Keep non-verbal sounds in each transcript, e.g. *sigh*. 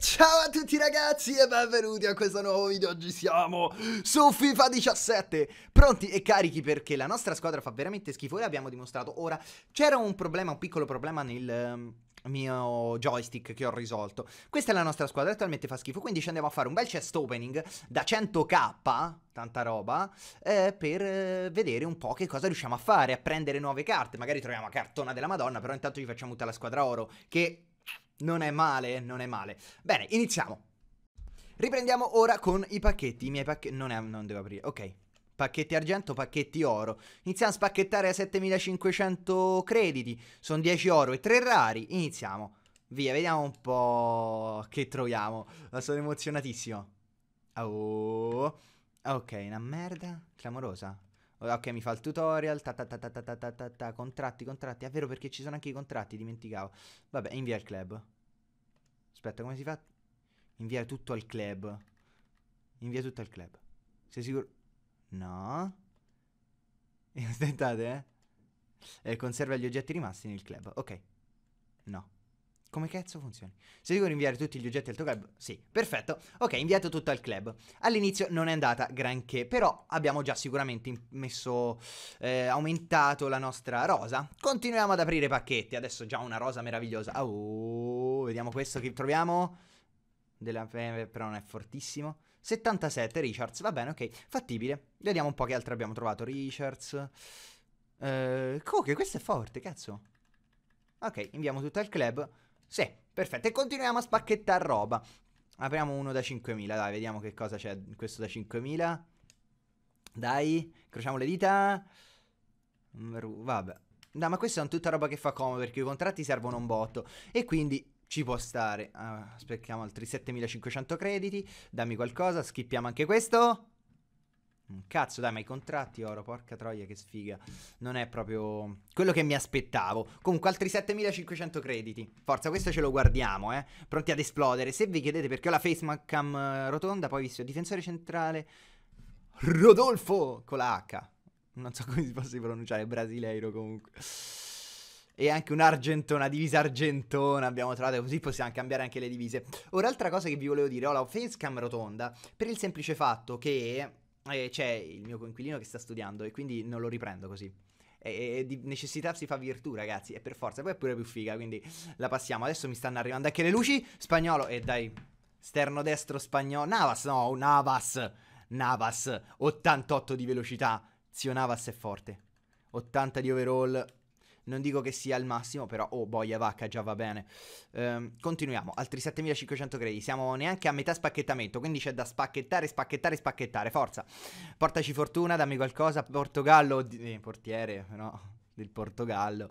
Ciao a tutti ragazzi e benvenuti a questo nuovo video, oggi siamo su FIFA 17 Pronti e carichi perché la nostra squadra fa veramente schifo e l'abbiamo dimostrato Ora, c'era un problema, un piccolo problema nel um, mio joystick che ho risolto Questa è la nostra squadra, attualmente fa schifo Quindi ci andiamo a fare un bel chest opening da 100k, tanta roba eh, Per eh, vedere un po' che cosa riusciamo a fare, a prendere nuove carte Magari troviamo cartona della madonna, però intanto ci facciamo tutta la squadra oro Che non è male, non è male. Bene, iniziamo. Riprendiamo ora con i pacchetti. I miei pacchetti... Non, non devo aprire, ok. Pacchetti argento, pacchetti oro. Iniziamo a spacchettare a 7500 crediti. Sono 10 oro e 3 rari. Iniziamo. Via, vediamo un po' che troviamo. Ah, sono emozionatissimo. Oh. Ok, una merda clamorosa. Ok, mi fa il tutorial. Ta ta ta ta ta ta ta ta. Contratti, contratti. È vero perché ci sono anche i contratti, dimenticavo. Vabbè, invia il club. Aspetta, come si fa? Inviare tutto al club. Invia tutto al club. Sei sicuro? No. *laughs* Aspettate, eh. eh. Conserva gli oggetti rimasti nel club. Ok. No. Come cazzo funziona? Se devo inviare tutti gli oggetti al tuo club? Sì, perfetto. Ok, inviato tutto al club. All'inizio non è andata granché, però abbiamo già sicuramente messo, eh, aumentato la nostra rosa. Continuiamo ad aprire pacchetti. Adesso già una rosa meravigliosa. Oh, vediamo questo che troviamo. Della, eh, però non è fortissimo. 77 Richards, va bene, ok, fattibile. Vediamo un po' che altro abbiamo trovato. Richards. Eh, Coke, questo è forte, cazzo. Ok, inviamo tutto al club. Sì, perfetto. E continuiamo a spacchettare roba. Apriamo uno da 5.000, dai, vediamo che cosa c'è questo da 5.000. Dai, crociamo le dita. Vabbè. No, ma questa è tutta roba che fa comodo perché i contratti servono un botto. E quindi ci può stare. Ah, aspettiamo altri 7500 crediti. Dammi qualcosa, schippiamo anche questo. Mm, cazzo, dai, ma i contratti oro, porca troia, che sfiga. Non è proprio quello che mi aspettavo. Comunque, altri 7500 crediti. Forza, questo ce lo guardiamo, eh. Pronti ad esplodere. Se vi chiedete perché ho la face cam eh, rotonda, poi visto il difensore centrale Rodolfo con la H. Non so *laughs* come si possa pronunciare, brasileiro comunque. E anche un'argentona, divisa argentona abbiamo trovato, così possiamo cambiare anche le divise. Ora, altra cosa che vi volevo dire, ho la face cam rotonda per il semplice fatto che eh, c'è il mio coinquilino che sta studiando e quindi non lo riprendo così. E, e, di necessità si fa virtù, ragazzi. E per forza, poi è pure più figa. Quindi la passiamo. Adesso mi stanno arrivando anche le luci. Spagnolo, e eh, dai, sterno destro spagnolo. Navas, no, Navas. Navas, 88 di velocità. Zio Navas è forte. 80 di overall. Non dico che sia il massimo, però oh boia vacca, già va bene. Ehm, continuiamo, altri 7500 crediti. Siamo neanche a metà spacchettamento, quindi c'è da spacchettare, spacchettare, spacchettare. Forza. Portaci fortuna, dammi qualcosa. Portogallo, eh, portiere, no, del Portogallo.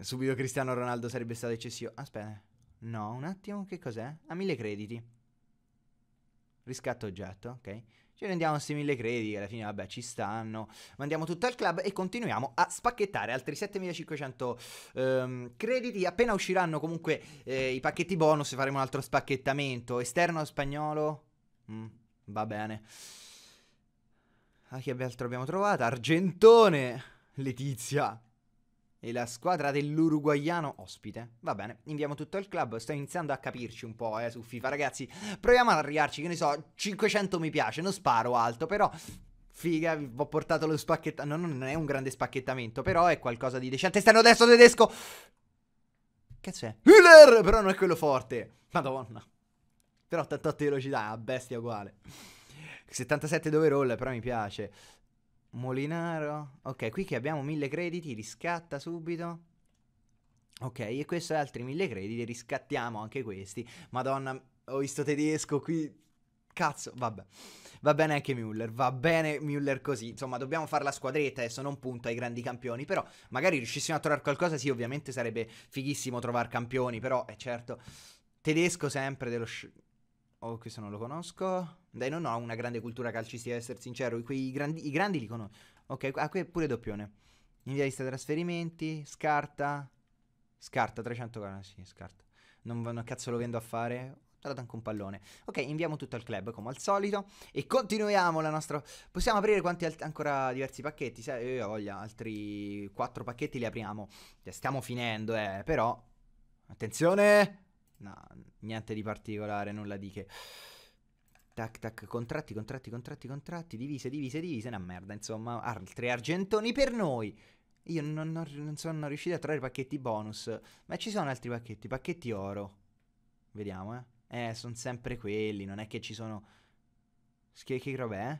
Subito Cristiano Ronaldo sarebbe stato eccessivo. Aspetta. No, un attimo, che cos'è? A 1000 crediti. Riscatto oggetto, ok ci rendiamo questi mille crediti alla fine vabbè ci stanno, mandiamo tutto al club e continuiamo a spacchettare altri 7500 ehm, crediti, appena usciranno comunque eh, i pacchetti bonus faremo un altro spacchettamento, esterno spagnolo, mm, va bene, a ah, chi altro abbiamo trovato? Argentone, Letizia, e la squadra dell'uruguaiano ospite. Va bene, inviamo tutto il club. Sto iniziando a capirci un po' eh, su FIFA, ragazzi. Proviamo ad arrivarci, che ne so, 500 mi piace. Non sparo alto, però Figa, ho portato lo spacchettamento. No, non è un grande spacchettamento, però è qualcosa di decente. Stanno destro tedesco. Che c'è? Hiller! Però non è quello forte. Madonna. Però 88 velocità, ah, bestia uguale. 77 dove roll, però mi piace. Molinaro. Ok, qui che abbiamo mille crediti, riscatta subito. Ok, e questo è altri mille crediti, riscattiamo anche questi. Madonna, ho visto tedesco qui. Cazzo, vabbè. Va bene anche Müller, va bene Müller così. Insomma, dobbiamo fare la squadretta adesso, non punto ai grandi campioni, però magari riuscissimo a trovare qualcosa, sì, ovviamente sarebbe fighissimo trovare campioni, però è eh, certo tedesco sempre dello sh- Oh, questo non lo conosco. Dai, non ho una grande cultura calcistica, ad essere sincero. I grandi, I grandi li conosco. Ok, ah, qui è pure doppione. Invia lista trasferimenti, scarta. Scarta, 300 sì, scarta. Non, vanno a cazzo lo vendo a fare dato anche un pallone. Ok, inviamo tutto al club come al solito e continuiamo la nostra... Possiamo aprire quanti alt- ancora diversi pacchetti, se io ho voglia, altri 4 pacchetti li apriamo. Cioè, stiamo finendo, eh, però... Attenzione! No, niente di particolare, nulla di che... Tac, tac, contratti, contratti, contratti, contratti, divise, divise, divise, una merda, insomma, altri argentoni per noi. Io non, non, non sono riuscito a trovare i pacchetti bonus, ma ci sono altri pacchetti, pacchetti oro. Vediamo, eh. Eh, sono sempre quelli, non è che ci sono... Che, che roba è?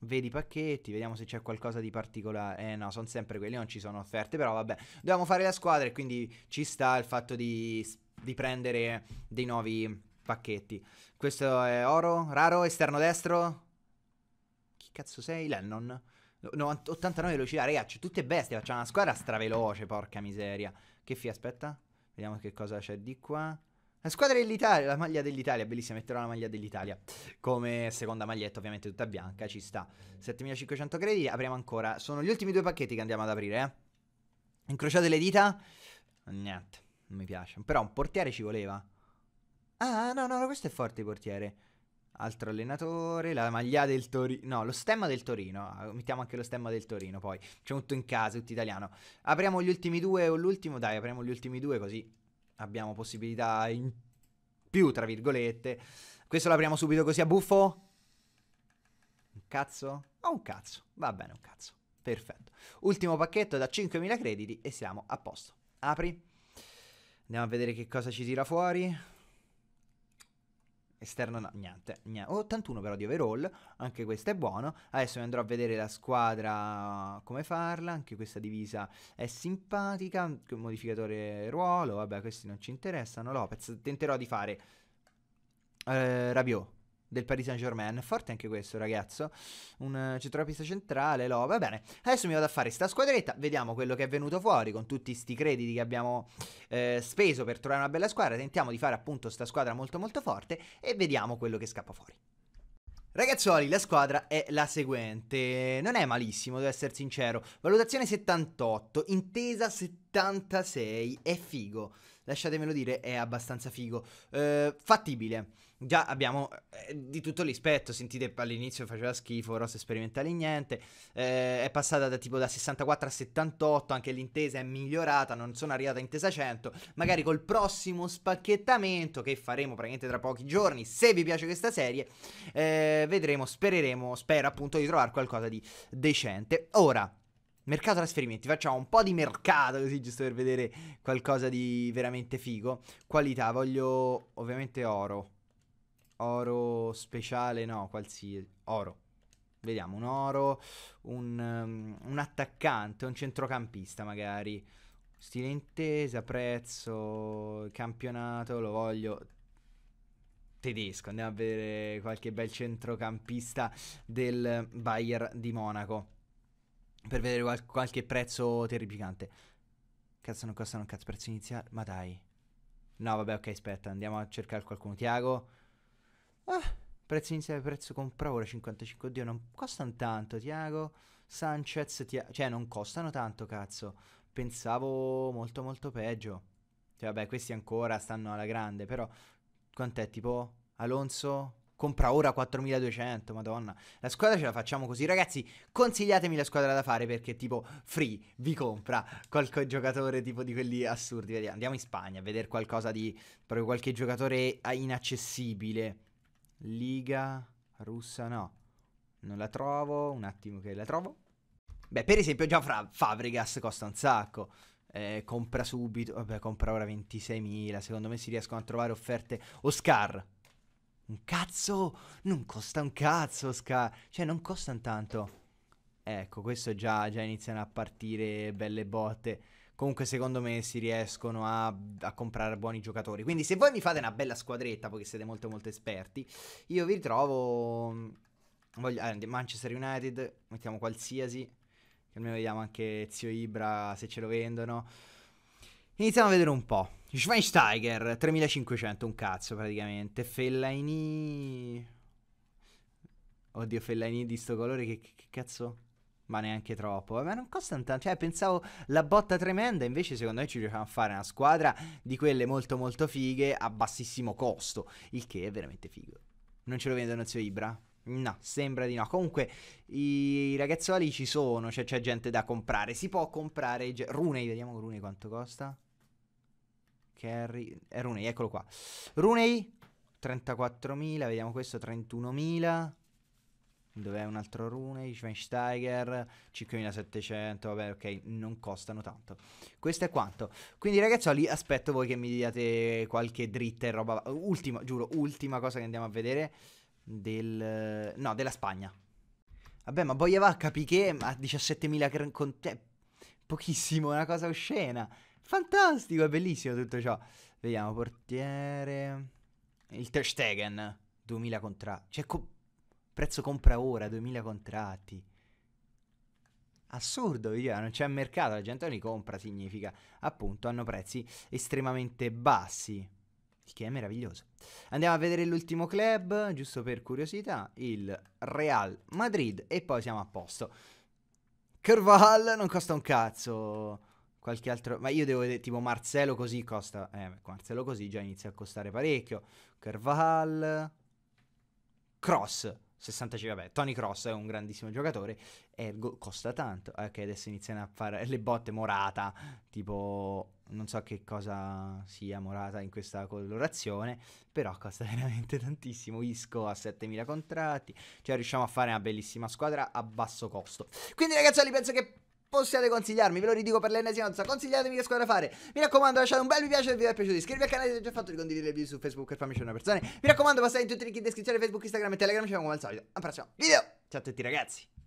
Vedi i pacchetti, vediamo se c'è qualcosa di particolare. Eh no, sono sempre quelli, non ci sono offerte, però vabbè. Dobbiamo fare la squadra e quindi ci sta il fatto di, di prendere dei nuovi pacchetti. Questo è oro, raro, esterno destro. Chi cazzo sei? Lennon. No, 89 velocità, ragazzi, tutte bestie, facciamo una squadra straveloce, porca miseria. Che fi, aspetta, vediamo che cosa c'è di qua. La squadra dell'Italia, la maglia dell'Italia, bellissima, metterò la maglia dell'Italia come seconda maglietta, ovviamente tutta bianca, ci sta. 7500 crediti, apriamo ancora. Sono gli ultimi due pacchetti che andiamo ad aprire, eh. Incrociate le dita? Niente, non mi piace. Però un portiere ci voleva. Ah, no, no, questo è forte portiere. Altro allenatore, la maglia del Torino. No, lo stemma del Torino. Ah, mettiamo anche lo stemma del Torino poi. C'è tutto in casa, tutto italiano. Apriamo gli ultimi due o l'ultimo? Dai, apriamo gli ultimi due così abbiamo possibilità in più, tra virgolette. Questo lo apriamo subito così a buffo. Un cazzo? Ma oh, un cazzo. Va bene, un cazzo. Perfetto. Ultimo pacchetto da 5.000 crediti e siamo a posto. Apri. Andiamo a vedere che cosa ci tira fuori. Esterno no, niente, niente. 81 però di overall, anche questo è buono. Adesso mi andrò a vedere la squadra come farla, anche questa divisa è simpatica, modificatore ruolo, vabbè questi non ci interessano. Lopez, tenterò di fare eh, Rabiot del Paris Saint Germain. Forte anche questo, ragazzo. Un uh, centrocampista centrale, lo va bene. Adesso mi vado a fare sta squadretta, vediamo quello che è venuto fuori con tutti sti crediti che abbiamo eh, speso per trovare una bella squadra. Tentiamo di fare appunto sta squadra molto molto forte e vediamo quello che scappa fuori. Ragazzuoli, la squadra è la seguente. Non è malissimo, devo essere sincero. Valutazione 78, intesa 76, è figo lasciatemelo dire, è abbastanza figo. Eh, fattibile. Già abbiamo eh, di tutto l'ispetto, sentite all'inizio faceva schifo, rosse sperimentale niente, eh, è passata da tipo da 64 a 78, anche l'intesa è migliorata, non sono arrivata a intesa 100, magari col prossimo spacchettamento che faremo praticamente tra pochi giorni, se vi piace questa serie, eh, vedremo, spereremo, spero appunto di trovare qualcosa di decente. Ora, Mercato trasferimenti, facciamo un po' di mercato così giusto per vedere qualcosa di veramente figo. Qualità, voglio ovviamente oro. Oro speciale, no, qualsiasi. Oro. Vediamo, un oro, un, um, un attaccante, un centrocampista magari. Stile intesa, prezzo, campionato, lo voglio tedesco. Andiamo a vedere qualche bel centrocampista del Bayer di Monaco per vedere qual- qualche prezzo terrificante. Cazzo, non costano un cazzo prezzo iniziale, ma dai. No, vabbè, ok, aspetta, andiamo a cercare qualcuno. Tiago. Ah, prezzo iniziale, prezzo compra ora 55. Oddio, non costano tanto, Tiago. Sanchez, Tia- cioè non costano tanto, cazzo. Pensavo molto molto peggio. Cioè, vabbè, questi ancora stanno alla grande, però quant'è tipo Alonso compra ora 4200, madonna. La squadra ce la facciamo così, ragazzi, consigliatemi la squadra da fare perché tipo Free vi compra qualche giocatore tipo di quelli assurdi. Vediamo, andiamo in Spagna a vedere qualcosa di proprio qualche giocatore ah, inaccessibile. Liga russa no. Non la trovo, un attimo che la trovo. Beh, per esempio già Fra- Fabregas costa un sacco. Eh, compra subito, vabbè, compra ora 26.000. Secondo me si riescono a trovare offerte. Oscar, un cazzo? Non costa un cazzo, Scar. Cioè, non costano tanto. Ecco, questo già, già iniziano a partire belle botte. Comunque, secondo me, si riescono a, a, comprare buoni giocatori. Quindi, se voi mi fate una bella squadretta, perché siete molto, molto esperti, io vi ritrovo. Mm, voglio, eh, Manchester United, mettiamo qualsiasi. Almeno vediamo anche Zio Ibra se ce lo vendono. Iniziamo a vedere un po'. Schweinsteiger, 3500, un cazzo praticamente. Fellaini... Oddio, Fellaini di sto colore, che, che, cazzo... Ma neanche troppo. Ma non costa tanto. Cioè, pensavo la botta tremenda. Invece, secondo me, ci riusciamo a fare una squadra di quelle molto, molto fighe a bassissimo costo. Il che è veramente figo. Non ce lo vendono zio Ibra? No, sembra di no. Comunque, i ragazzuoli ci sono. Cioè, c'è gente da comprare. Si può comprare. Runei, vediamo Runei quanto costa. Carry. È eh, Runei, eccolo qua. Runei 34.000, vediamo questo 31.000. Dov'è un altro Runei? Schweinsteiger 5.700, vabbè ok, non costano tanto. Questo è quanto. Quindi ragazzoli, aspetto voi che mi diate qualche dritta e roba. Ultima, giuro, ultima cosa che andiamo a vedere del... No, della Spagna. Vabbè, ma Boia va a capire che a 17.000 con te... Cioè, pochissimo, una cosa oscena. Fantastico, è bellissimo tutto ciò. Vediamo, portiere. Il Ter Stegen, 2000 contratti. Cioè, co- prezzo compra ora, 2000 contratti. Assurdo, vediamo, non c'è mercato, la gente non li compra, significa appunto hanno prezzi estremamente bassi. Il che è meraviglioso. Andiamo a vedere l'ultimo club, giusto per curiosità, il Real Madrid e poi siamo a posto. Carval non costa un cazzo qualche altro. Ma io devo vedere, tipo Marcello così costa. Eh, Marcello così già inizia a costare parecchio. Carval. Cross. 65, vabbè, Tony Cross è un grandissimo giocatore, ergo costa tanto. Ok, adesso iniziano a fare le botte Morata, tipo non so che cosa sia Morata in questa colorazione, però costa *laughs* veramente tantissimo. Isco a 7000 contratti, cioè riusciamo a fare una bellissima squadra a basso costo. Quindi ragazzi, penso che possiate consigliarmi, ve lo ridico per l'ennesima volta, consigliatemi che squadra fare. Mi raccomando, lasciate un bel mi piace se il video è piaciuto, iscrivetevi al canale se già fatto, di condividere il video su Facebook per farmi una persona. Mi raccomando, passate in tutti i link in descrizione, Facebook, Instagram e Telegram, ci vediamo come al solito. Al prossimo video. Ciao a tutti ragazzi.